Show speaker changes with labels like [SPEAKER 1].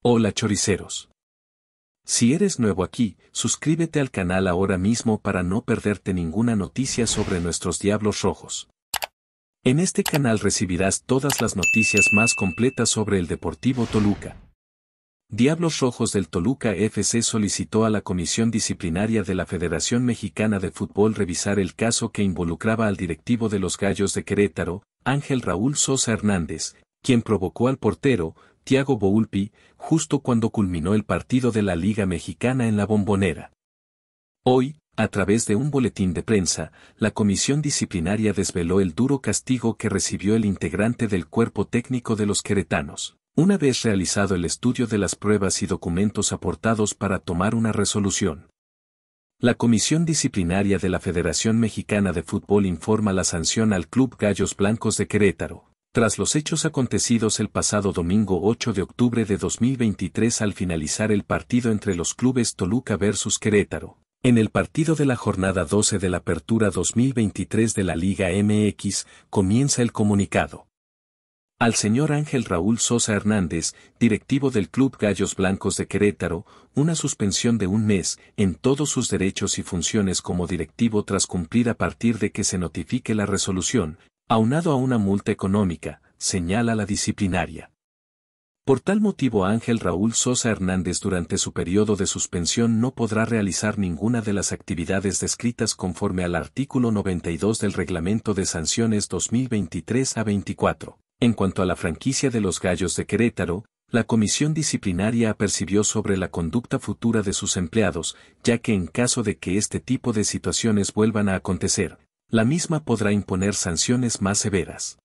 [SPEAKER 1] Hola choriceros. Si eres nuevo aquí, suscríbete al canal ahora mismo para no perderte ninguna noticia sobre nuestros diablos rojos. En este canal recibirás todas las noticias más completas sobre el Deportivo Toluca. Diablos Rojos del Toluca FC solicitó a la Comisión Disciplinaria de la Federación Mexicana de Fútbol revisar el caso que involucraba al directivo de los Gallos de Querétaro, Ángel Raúl Sosa Hernández, quien provocó al portero, Tiago Boulpi, justo cuando culminó el partido de la Liga Mexicana en la Bombonera. Hoy, a través de un boletín de prensa, la comisión disciplinaria desveló el duro castigo que recibió el integrante del cuerpo técnico de los queretanos, una vez realizado el estudio de las pruebas y documentos aportados para tomar una resolución. La Comisión Disciplinaria de la Federación Mexicana de Fútbol informa la sanción al Club Gallos Blancos de Querétaro, tras los hechos acontecidos el pasado domingo 8 de octubre de 2023 al finalizar el partido entre los clubes Toluca versus Querétaro, en el partido de la jornada 12 de la Apertura 2023 de la Liga MX, comienza el comunicado. Al señor Ángel Raúl Sosa Hernández, directivo del Club Gallos Blancos de Querétaro, una suspensión de un mes en todos sus derechos y funciones como directivo tras cumplir a partir de que se notifique la resolución, aunado a una multa económica, señala la disciplinaria. Por tal motivo Ángel Raúl Sosa Hernández durante su periodo de suspensión no podrá realizar ninguna de las actividades descritas conforme al artículo 92 del Reglamento de Sanciones 2023 a 24. En cuanto a la franquicia de los Gallos de Querétaro, la comisión disciplinaria apercibió sobre la conducta futura de sus empleados, ya que en caso de que este tipo de situaciones vuelvan a acontecer, la misma podrá imponer sanciones más severas.